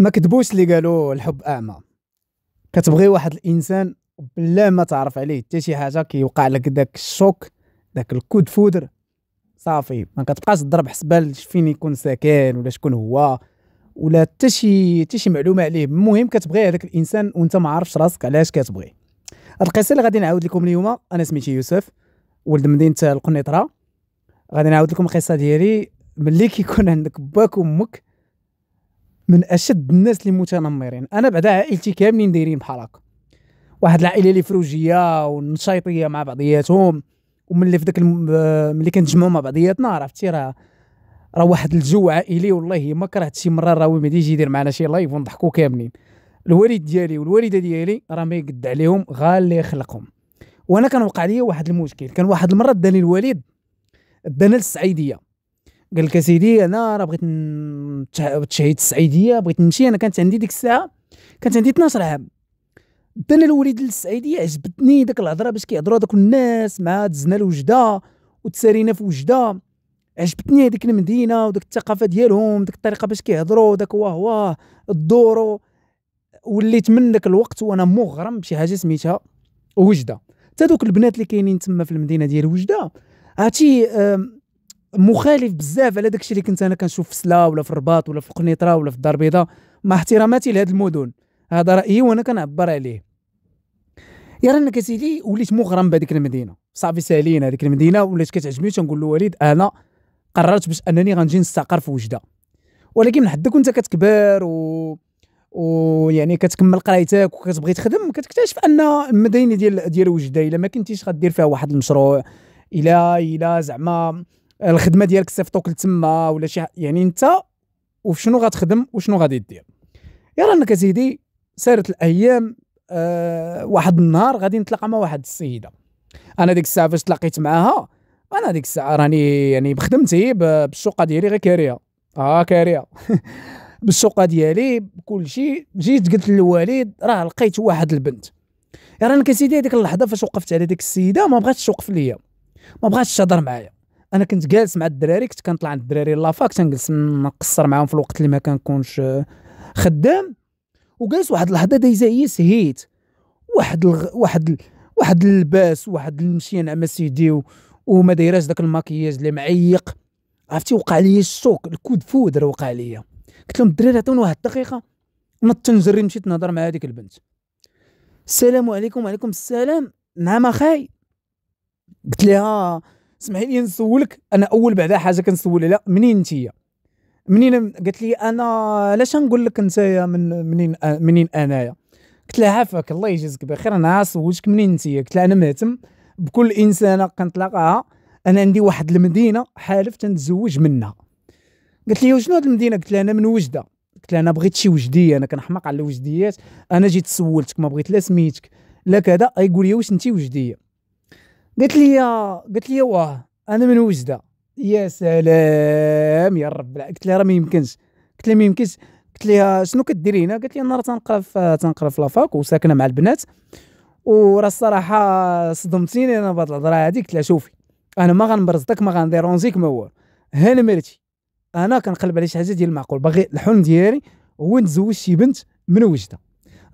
ما كتبوش اللي قالوا الحب اعمى كتبغي واحد الانسان بلا ما تعرف عليه حتى شي حاجه كيوقع لك داك الشوك داك الكود فودر صافي ما كتبقاش تضرب حسبال فين يكون ساكن ولا شكون هو ولا حتى شي حتى شي معلومه عليه المهم كتبغي هذاك الانسان وانت ما عارفش راسك علاش كتبغيه هاد القصه اللي غادي نعاود لكم اليوم انا سميتي يوسف ولد مدينه القنيطره غادي نعاود لكم القصه ديالي ملي كيكون عندك باك وامك من اشد الناس اللي متنمرين انا بعدا عائلتي كاملين دايرين بحال هكا واحد العائله اللي فروجيه ونشيطيه مع بعضياتهم وملي في داك الم... ملي كنتجمعوا مع بعضياتنا عرفتي راه راه واحد الجو عائلي والله ما كرهت شي مره راهو ما يجي يدير معنا شي لايف ونضحكوا كاملين الوالد ديالي والوالده ديالي راه ما يقد عليهم غا اللي يخلقهم وانا كان وقع لي واحد المشكل كان واحد المره داني الوالد دانا للسعيديه قال لك سيدي انا راه بغيت تشهيد السعيديه بغيت نمشي انا كانت عندي ديك الساعه كانت عندي 12 عام دنا الوليد للسعيديه عجبتني داك الهضره باش كيهضروا هذوك الناس مع دزنا لوجده وتسارينا في وجده عجبتني هذيك المدينه وديك الثقافه ديالهم ديك الطريقه باش كيهضروا داك واه واه الدورو وليت من داك الوقت وانا مغرم بشي حاجه سميتها وجده حتى دوك البنات اللي كاينين تما في المدينه ديال وجده عرفتي مخالف بزاف على داكشي اللي كنت انا كنشوف في سلا ولا في الرباط ولا في القنيطره ولا في الدار البيضاء مع احتراماتي لهاد المدن هذا رايي وانا كنعبر عليه يا رانك كسيدي وليت مغرم بهذيك المدينه صافي سالينا هذيك المدينه ولات كتعجبني تنقول له وليد انا قررت باش انني غنجي نستقر في وجده ولكن من حدك وانت كتكبر و ويعني كتكمل قرايتك وكتبغي تخدم كتكتشف ان المدينه ديال ديال وجده الا ما كنتيش غدير فيها واحد المشروع الى الى زعما الخدمه ديالك صيفطوك لتما ولا شي يعني انت وشنو غتخدم وشنو غادي دير يلا انك سيدي سارت الايام أه واحد النهار غادي نتلاقى مع واحد السيده انا ديك الساعه فاش تلاقيت معاها انا ديك الساعه راني يعني بخدمتي بالسوقه ديالي غير كاريه اه كاريه بالسوقه ديالي بكل شيء جيت قلت للوالد راه لقيت واحد البنت يا انا كسيدي هذيك اللحظه فاش وقفت على ديك السيده ما بغاتش توقف ليا ما بغاتش تهضر معايا انا كنت جالس مع الدراري كنت كنطلع عند الدراري لافاك تنجلس نقصر معاهم في الوقت اللي ما كنكونش آه، خدام وجالس واحد اللحظه دايزه هي سهيت واحد الغ... واحد ال... واحد اللباس واحد المشيه نعمه سيدي و... وما دايراش داك الماكياج اللي معيق عرفتي وقع لي الشوك الكود فودر وقع لي قلت لهم الدراري عطوني واحد الدقيقه نط تنجري مشيت نهضر مع هذيك البنت السلام عليكم وعليكم السلام نعم اخاي قلت لها آه. اسمحي لي نسولك انا اول بعدا حاجه كنسول عليها منين انتيا منين قالت لي انا علاش نقول لك انتيا من منين منين انايا قلت لها عافاك الله يجازيك بخير انا سولتك منين انتيا قلت لها انا مهتم بكل انسانه كنتلاقاها انا عندي واحد المدينه حالف تنتزوج منها قالت لي شنو هاد المدينه قلت لها انا من وجده قلت لها انا بغيت شي وجديه انا كنحماق على الوجديات انا جيت سولتك ما بغيت لا سميتك لا كذا يقول لي واش انت وجديه قالت لي قالت لي واه انا من وجده يا سلام يا رب قلت لها راه ما يمكنش قلت لها ما يمكنش قلت لها شنو كديري هنا قالت لي انا راه تنقرا في تنقرا في لافاك وساكنه مع البنات وراه الصراحه صدمتيني انا بهاد الهضره هذه قلت لها شوفي انا ما غنبرزطك ما غنديرونزيك ما والو هنا مرتي انا كنقلب على شي حاجه ديال المعقول باغي الحلم ديالي هو نتزوج شي بنت من وجده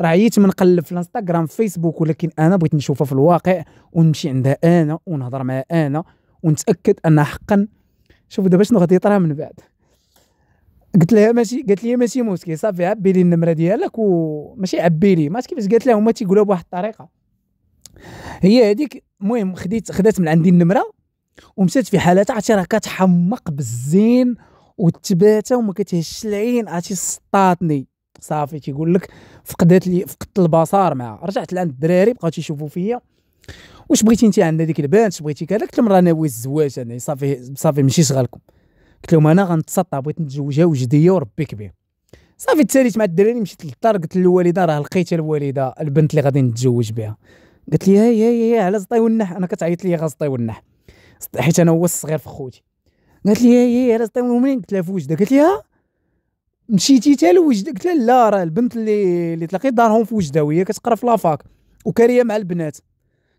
راه عييت من نقلب في الانستغرام في فيسبوك ولكن انا بغيت نشوفها في الواقع ونمشي عندها انا ونهضر معها انا ونتاكد انها حقا شوف دابا شنو غادي يطرا من بعد قلت لها ماشي قالت لي ماشي موسكي صافي عبي لي النمره ديالك وماشي عبي لي ماشي كيفاش قالت لها هما تيقولوها بواحد الطريقه هي هذيك المهم خديت خدات من عندي النمره ومشات في حالتها عرفتي راه كتحمق بالزين وتباتا وما كتهش العين عرفتي سطاتني صافي تيقول لك فقدت لي فقدت البصر معها رجعت لعند الدراري بقاو تيشوفوا فيا واش بغيتي انت عندنا ديك البنت بغيتي كذا قلت لهم راه ناوي الزواج انا صافي صافي ماشي شغلكم قلت لهم انا غنتسطى بغيت نتزوجها وجديه وربي كبير صافي تساليت مع الدراري مشيت للدار قلت للوالده راه لقيت الوالده البنت اللي غادي نتزوج بها قالت لي هاي هاي هاي على زطي والنح انا كتعيط لي زطي والنح حيت انا هو الصغير في خوتي قالت لي هاي هاي على زطي ومنين قلت لها في قالت لي ها مشيتي حتى لوجده قلت لها لا راه البنت اللي اللي تلاقيت دارهم في وجده وهي كتقرا في لافاك وكاريه مع البنات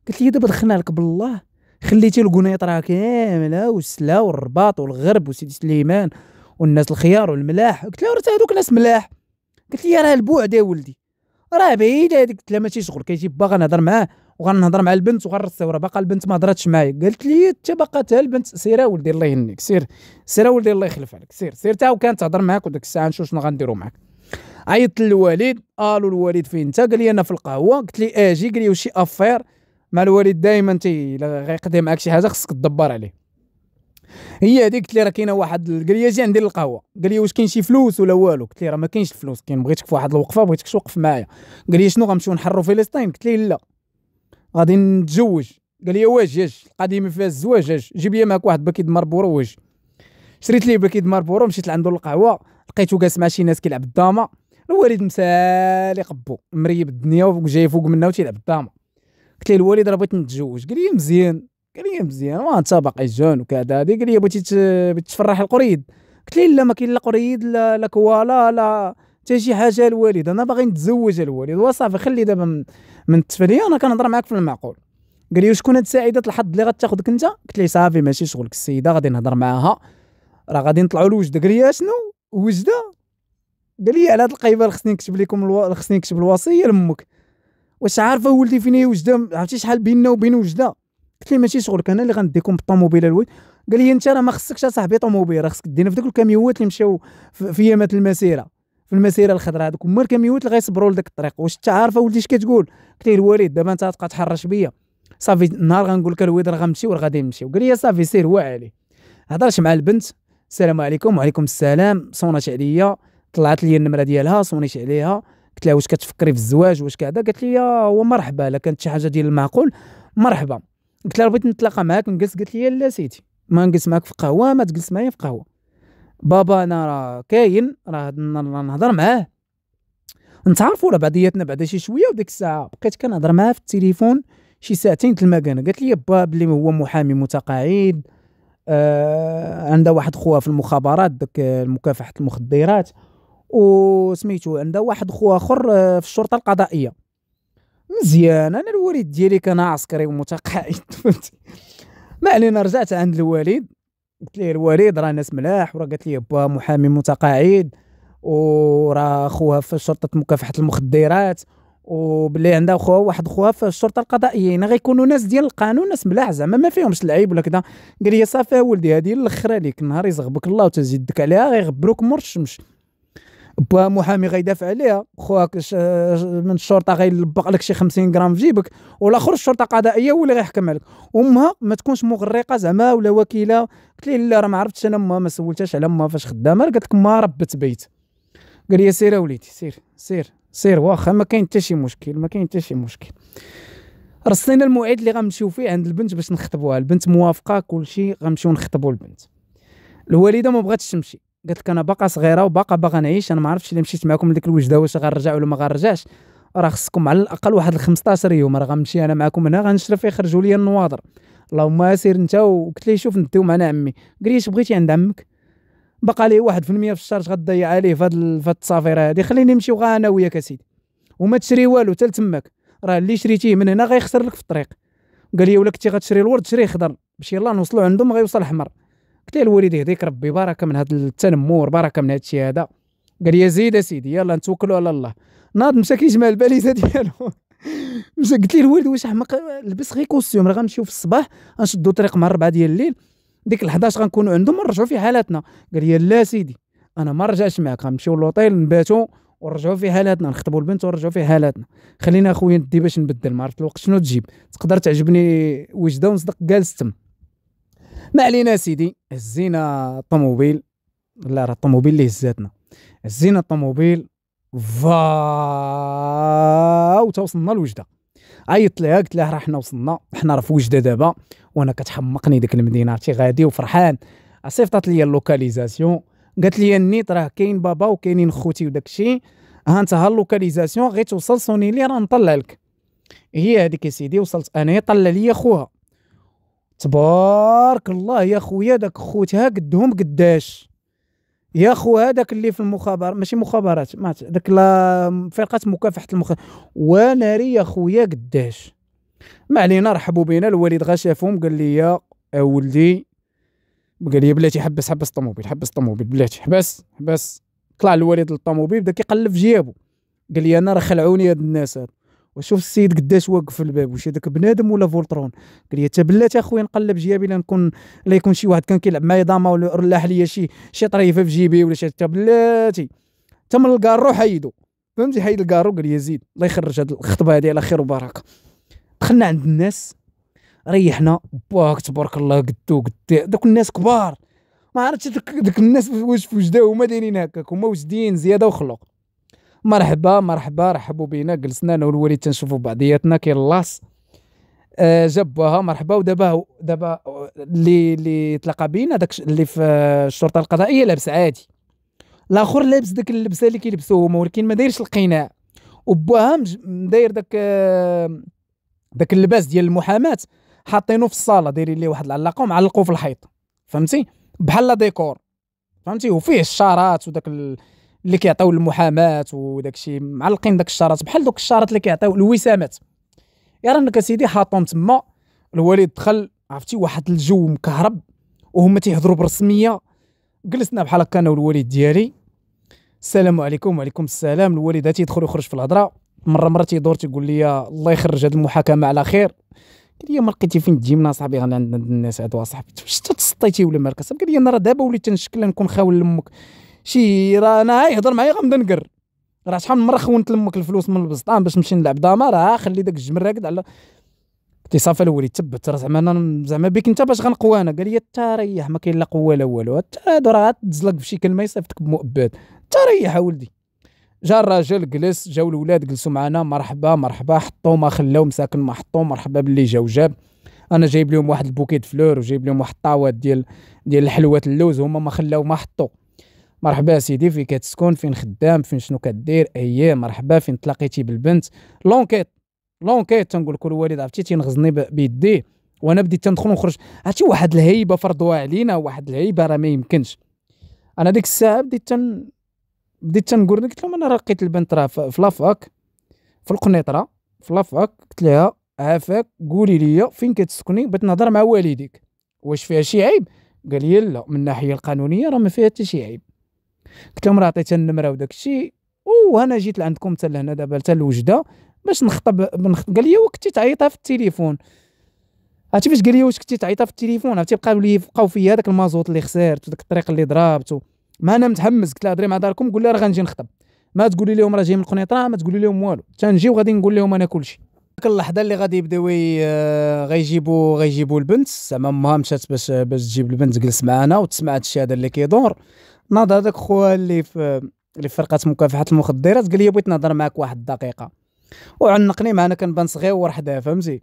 قلت لي دابا دخلنا لك بالله خليتي القنيط راه كامله والسلا والرباط والغرب وسيدي سليمان والناس الخيار والملاح قلت لها راه هذوك ناس ملاح قلت لي راه البعد يا ولدي راه بعيد هذيك قلت لها ماشي شغل كيجي باغا نهضر معاه وغنهضر مع البنت وغنرد راه باقا البنت ما هضراتش معايا قالت لي انت باقا حتى البنت سير ولدي الله يهنيك سير سير ولدي الله يخلف عليك سير سير تا وكانت تهضر معاك وديك الساعه نشوف شنو غنديروا معاك عيطت للوالد قالوا الوالد فين انت قال لي انا في القهوه قلت لي اجي قال لي وشي افير مع الوالد دائما تي الا غيقضي معاك شي حاجه خصك تدبر عليه هي هذيك قلت لي راه كاينه واحد قال لي اجي ندير القهوه قال لي واش كاين شي فلوس ولا والو قلت لي راه ما كاينش الفلوس كاين بغيتك في واحد الوقفه بغيتك توقف معايا قال لي شنو غنمشيو نحروا فلسطين قلت لي لا غادي نتزوج قال لي واش ياش القديم فيها الزواج اش جيب لي معاك واحد باكيت ماربورو واش شريت ليه باكيت ماربورو مشيت لعندو للقهوه لقيتو جالس مع شي ناس كيلعب الدامه الوالد مسالي قبو مريب الدنيا وجاي فوق منها وتيلعب الدامه قلت ليه الوالد راه بغيت نتزوج قال لي مزيان قال لي مزيان انت باقي جون وكذا هادي قال لي بغيتي تفرح القريد قلت ليه لا ما كاين لا قريد لا لا كوالا لا حتى شي حاجه الوالد انا باغي نتزوج الوالد وصافي خلي دابا من, من التفليه انا كنهضر معاك في المعقول قال لي شكون هاد سعيده الحظ اللي غتاخذك انت قلت ليه صافي ماشي شغلك السيده غادي نهضر معاها راه غادي نطلعوا لوجده قال لي شنو وجده قال لي على هاد القيبه خصني نكتب لكم الو... خصني نكتب الوصيه لامك واش عارفه ولدي فين هي وجده عرفتي شحال بيننا وبين وجده قلت ليه ماشي شغلك انا اللي غنديكم بالطوموبيل الوالد قال لي انت راه ما خصكش اصاحبي طوموبيل راه خصك دينا في دوك الكاميوات اللي مشاو في يامات المسيره في المسيره الخضراء هذوك هما الكاميوات اللي غيصبروا لذاك الطريق واش انت عارفه ولدي اش كتقول قلت ليه الوالد دابا انت غاتبقى تحرش بيا صافي النهار غنقول لك الوالد راه غنمشي وراه غادي نمشي وقال لي صافي سير هو عليه هضرش مع البنت السلام عليكم وعليكم السلام صونات عليا طلعت لي النمره ديالها صونيت عليها قلت لها واش كتفكري في الزواج واش كذا قالت لي هو مرحبا الا كانت شي حاجه ديال المعقول مرحبا قلت لها بغيت نتلاقى معاك نجلس قالت لي لا سيتي ما نجلس معاك في قهوه ما تجلس معايا في قهوه بابا انا راه كاين راه نهضر معاه نتعرفوا على بعضياتنا بعدا شي شويه وديك الساعه بقيت كنهضر معاه في التليفون شي ساعتين تما كان قالت لي با بلي هو محامي متقاعد آه عنده واحد خوها في المخابرات داك مكافحه المخدرات وسميتو عنده واحد خوها اخر آه، في الشرطه القضائيه مزيان انا الوالد ديالي كان عسكري ومتقاعد فهمتي ما علينا رجعت عند الوالد قلت ليه الوالد راه ناس ملاح وراه قالت لي با محامي متقاعد وراه خوها في شرطه مكافحه المخدرات وبلي عندها خوها واحد خوها في الشرطه القضائيه غيكونوا ناس ديال القانون ناس ملاح زعما ما فيهمش العيب ولا كذا قال لي صافي ولدي هذه الاخره ليك نهار يزغبك الله وتزيدك عليها غيغبروك مور الشمس با محامي غيدافع عليها خوك من الشرطه غيلبق لك شي 50 غرام في جيبك والاخر الشرطه قضائيه هو اللي غيحكم عليك امها ما تكونش مغرقه زعما ولا وكيله قلت لي لا راه ما عرفتش انا ما ما سولتهاش على امها فاش خدامه قالت لك ما ربت بيت قال لي سير وليدي سير سير سير واخا ما كاين حتى شي مشكل ما كاين حتى شي مشكل رصينا الموعد اللي غنمشيو فيه عند البنت باش نخطبوها البنت موافقه كلشي غنمشيو نخطبوا البنت الوالده ما بغاتش تمشي قلت لك انا باقا صغيره وباقا باغا نعيش انا ما عرفتش الا مشيت معكم لديك الوجده واش غنرجع ولا ما غنرجعش راه خصكم على الاقل واحد 15 يوم راه غنمشي انا معكم هنا غنشرف يخرجوا لي النواضر اللهم سير انت وقلت لي شوف نديو معنا عمي قال لي بغيتي عند عمك بقى لي 1% في الشهر غضيع عليه في هاد الصافيرة هادي خليني نمشي وغا انا وياك اسيدي وما تشري والو حتى تماك راه اللي شريتيه من هنا غيخسر لك في الطريق قال لي ولا كنتي غتشري الورد شري خضر باش يلاه نوصلوا عندهم غيوصل احمر قلت له الوالد يهديك ربي بركه من هذا التنمر بركه من هذا الشيء هذا قال لي زيد اسيدي يلا نتوكلوا على الله ناض مشى كيجمع الباليزه ديالو مشى قلت له الوالد واش حماق لبس غير كوستيوم راه غنمشيو في الصباح غنشدو طريق مع الربعه ديال الليل ديك ال 11 غنكونوا عندهم ونرجعوا في حالاتنا قال لي لا سيدي انا ما رجعش معاك غنمشيو للوطيل نباتو ورجعوا في حالاتنا نخطبوا البنت ورجعوا في حالاتنا خلينا اخويا ندي باش نبدل ما عرفت الوقت شنو تجيب تقدر تعجبني وجده ونصدق جالس تم ما علينا سيدي هزينا الطوموبيل لا راه الطوموبيل اللي هزاتنا هزينا الطوموبيل فا وتوصلنا لوجده عيطت لها قلت لها راه حنا وصلنا حنا راه في وجده دابا وانا كتحمقني ديك المدينه عرفتي غادي وفرحان صيفطات لي اللوكاليزاسيون قالت لي النيت راه كاين بابا وكاينين خوتي وداك الشيء ها انت ها اللوكاليزاسيون غير توصل سوني لي راه نطلع لك هي هذيك يا سيدي وصلت انا طلع لي خوها تبارك الله يا خويا داك خوتها قدهم قداش يا خو هذاك اللي في المخابرات ماشي مخابرات ما داك لا فرقه مكافحه المخابرات وناري يا خويا قداش ما علينا رحبوا بينا الوالد غا شافهم قال لي يا ولدي قال لي بلاتي حبس حبس الطوموبيل حبس الطوموبيل بلاتي حبس حبس طلع الوالد للطوموبيل بدا كيقلب في جيابو قال لي انا راه خلعوني هاد الناس هاد وشوف السيد قداش واقف في الباب واش هذاك بنادم ولا فولترون قال لي تبلات اخويا نقلب جيابي لا نكون لا يكون شي واحد كان كيلعب معايا ضامه ولا رلاح ليا شي شي طريفه في جيبي ولا شي تبلاتي تم الكارو حيدو فهمتي حيد الكارو قال لي زيد الله يخرج هذه الخطبه هذه على خير وبركه دخلنا عند الناس ريحنا باك تبارك الله قدو قد دوك الناس كبار ما عرفتش دوك الناس واش في وجدهم هما دايرين هكاك هما وجدين زياده وخلق مرحبا مرحبا رحبوا بينا جلسنا انا والوليد تنشوفوا بعضياتنا كيلاص آه جابوها مرحبا ودابا دابا اللي اللي تلاقى بينا داك اللي في الشرطه القضائيه لابس عادي الاخر لابس ديك اللبسه اللي كيلبسوه هما ولكن ما دايرش القناع وبوها داير داك آه، داك اللباس ديال المحاماه حاطينه في الصاله دايرين ليه واحد العلاقه ومعلقوه في الحيط فهمتي بحال ديكور فهمتي وفيه الشارات وداك ال... اللي كيعطيو المحاماه وداك الشيء معلقين داك الشارات بحال دوك الشارات اللي كيعطيو الوسامات يا رانك سيدي حاطهم تما الوالد دخل عرفتي واحد الجو مكهرب وهما تيهضروا برسميه جلسنا بحال هكا انا والوالد ديالي السلام عليكم وعليكم السلام الوالد تيدخل ويخرج في الهضره مره مره تيدور تيقول لي الله يخرج هذه المحاكمه على خير قال لي ما لقيتي فين تجي من اصحابي غنعند الناس هادو اصاحبي واش تسطيتي ولا مالك قال لي انا راه دابا وليت تنشكل نكون خاول لامك شي راه انا يهضر معايا غنبدا راه شحال من مره خونت لامك الفلوس من البسطان باش نمشي نلعب داما راه خلي داك الجمر راكد على تي صافي الوليد تبت راه زعما انا زعما بك انت باش غنقوى انا قال لي ريح ما كاين لا قوه لا والو هادو راه تزلق بشي كلمه يصيفطك بمؤبد ريح اولدي جا الراجل جلس جاو الولاد جلسوا معنا مرحبا مرحبا حطوا ما خلاو مساكن ما حطوا مرحبا باللي جا وجاب انا جايب لهم واحد البوكيت فلور وجايب لهم واحد الطاوات ديال ديال الحلوات اللوز هما ما خلاو ما حطوا مرحبا سيدي في كتسكن فين خدام فين شنو كدير اييه مرحبا فين تلاقيتي بالبنت لونكيت لونكيت تنقول لك الوالد عرفتي تينغزني بيديه وانا بديت تندخل ونخرج عرفتي واحد الهيبه فرضوها علينا واحد الهيبه راه ما يمكنش انا ديك الساعه بديت تن بديت تنقول قلت لهم انا راه لقيت البنت راه في لافاك في القنيطره في لافاك قلت لها عافاك قولي لي فين كتسكني بغيت نهضر مع والديك واش فيها شي عيب قال لي لا من الناحيه القانونيه راه ما فيها حتى شي عيب قلت لهم راه عطيتها النمره وداك الشيء وانا جيت لعندكم حتى لهنا دابا حتى الوجده باش نخطب قال لي كنتي تعيطها في التليفون عرفتي فاش قال لي واش كنتي تعيطها في التليفون عرفتي بقاو لي بقاو فيا داك المازوت اللي خسرت وداك الطريق اللي ضربت ما انا متحمس قلت لها هضري مع داركم قول لها راه غنجي نخطب ما تقولي لهم راه جاي من القنيطره ما تقولي لهم والو تنجي وغادي نقول لهم انا كلشي ديك اللحظه اللي غادي يبداو غيجيبوا غيجيبوا البنت زعما امها مشات باش باش تجيب البنت تجلس معانا وتسمع هذا الشيء هذا اللي كيدور ناض هذاك خوها اللي في اللي في فرقه مكافحه المخدرات قال لي بغيت نهضر معاك واحد الدقيقه وعنقني معنا كنبان صغير وحده فهمتي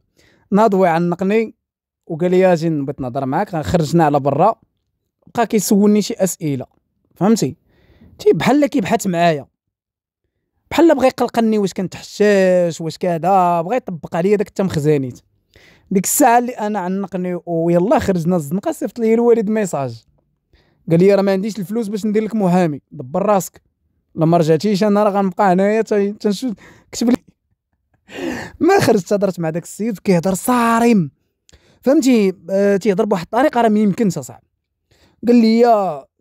ناض وعنقني وقال لي اجي بغيت نهضر معاك خرجنا على برا بقى كيسولني شي اسئله فهمتي تي بحال كيبحث معايا بحال بغى يقلقني واش كنتحشاش واش كذا بغى يطبق عليا داك التمخزانيت ديك الساعه اللي انا عنقني ويلا خرجنا الزنقه صيفط لي الوالد ميساج قال لي راه ما عنديش الفلوس باش ندير لك محامي دبر راسك لما رجعتيش انا راه غنبقى هنايا تنشوف كتب لي ما خرجت هضرت مع داك السيد كيهضر صارم فهمتي آه تيهضر بواحد الطريقه راه ما يمكنش اصاحبي قال لي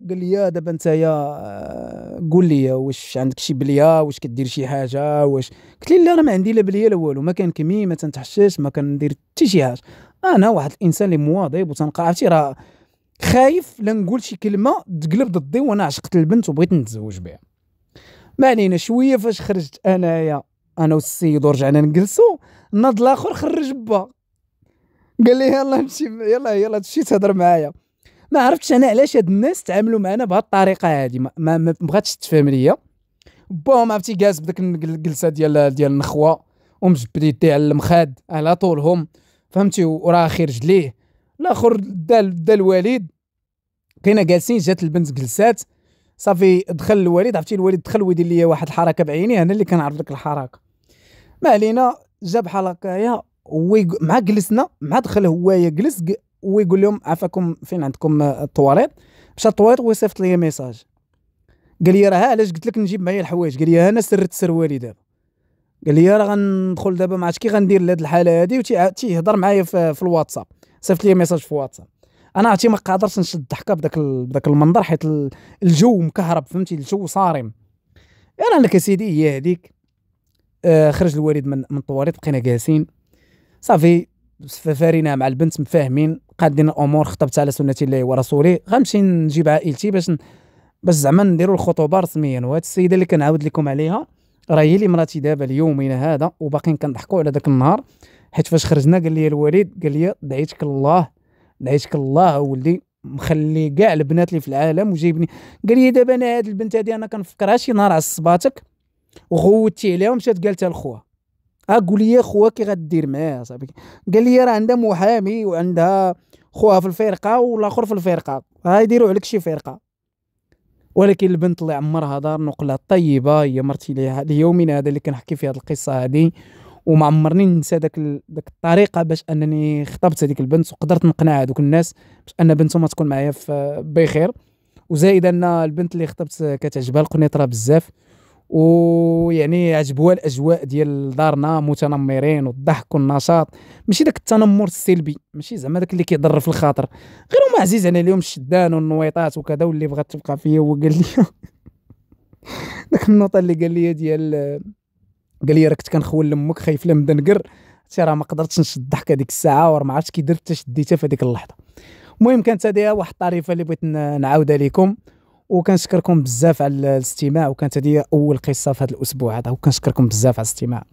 قال لي دابا نتايا آه، قول لي واش عندك شي بليه واش كدير شي حاجه واش قلت لي لا راه ما عندي لا بليه لا والو ما كنكمي ما تنتحشش ما كندير حتى شي حاجه انا واحد الانسان اللي مواظب وتنقرا عرفتي راه خايف لا نقول شي كلمه تقلب ضدي وانا عشقت البنت وبغيت نتزوج بها ما علينا شويه فاش خرجت انايا انا والسيد ورجعنا نجلسوا ناض الاخر خرج با قال لي يلا نمشي يلا يلا تمشي تهضر معايا ما عرفتش انا علاش هاد الناس تعاملوا معنا بهاد الطريقه هادي ما, ما بغاتش تفهم ليا باهم عرفتي جالس بداك الجلسه ديال ديال النخوه ومجبد يديه على المخاد على طولهم فهمتي وراه خير رجليه الاخر دا دا الوالد بقينا جالسين جات البنت جلسات صافي دخل الوالد عرفتي الوالد دخل ويدير لي واحد الحركه بعيني انا اللي كنعرف لك الحركه ما علينا جا بحال هكايا مع جلسنا مع دخل هوايا جلس ويقول لهم عافاكم فين عندكم الطواليط مشى الطواليط ويصيفط لي ميساج قال لي راه علاش قلت لك نجيب معايا الحوايج قال لي انا سرت سروالي دابا قال لي راه غندخل دابا مع كي غندير لهاد الحاله هادي وتيهضر معايا في, في الواتساب صيفط لي ميساج في الواتساب انا عرفتي ما قادرش نشد الضحكه بداك ال... بداك المنظر حيت الجو مكهرب فهمتي الجو صارم انا لك سيدي هي هذيك آه خرج الوالد من من الطواليت بقينا جالسين صافي فارينا مع البنت مفاهمين قادين الامور خطبت على سنه الله ورسوله غنمشي نجيب عائلتي باش ن... باش زعما نديروا الخطوبه رسميا وهاد السيده اللي كنعاود لكم عليها راه هي اللي مراتي دابا اليومين هذا وباقيين كنضحكوا على ذاك النهار حيت فاش خرجنا قال لي الوالد قال لي دعيتك الله نعيشك الله ولدي مخلي كاع البنات اللي في العالم وجايبني قال لي دابا انا هاد البنت هادي انا كنفكرها شي نهار عصباتك وغوتي عليها ومشات قالتها لخوها اقول لي خوها كي غدير معايا صاحبي قال لي راه عندها محامي وعندها خوها في الفرقه والاخر في الفرقه ها يديروا عليك شي فرقه ولكن البنت اللي عمرها دار نقله طيبه هي مرتي ليها اليومين هذا اللي كنحكي فيه هذه القصه هذه وما عمرني ننسى داك ال... داك الطريقه باش انني خطبت هذيك البنت وقدرت نقنع هذوك الناس باش ان بنتهم تكون معايا في بخير وزائد ان البنت اللي خطبت كتعجبها القنيطره بزاف ويعني عجبوها الاجواء ديال دارنا متنمرين والضحك والنشاط ماشي داك التنمر السلبي ماشي زعما داك اللي كيضر في الخاطر غير هما عزيز انا اليوم الشدان والنويطات وكذا واللي بغات تبقى فيا هو قال لي داك النوطه اللي قال لي ديال قال لي راك كنخول لامك خايف لا نبدا نكر حتى راه ما قدرتش نشد الضحك ديك الساعه وما عرفتش كي درت شديتها في هذيك اللحظه المهم كانت هذه واحد الطريفه اللي بغيت نعاودها لكم وكنشكركم بزاف على الاستماع وكانت هذه اول قصه في هذا الاسبوع هذا وكنشكركم بزاف على الاستماع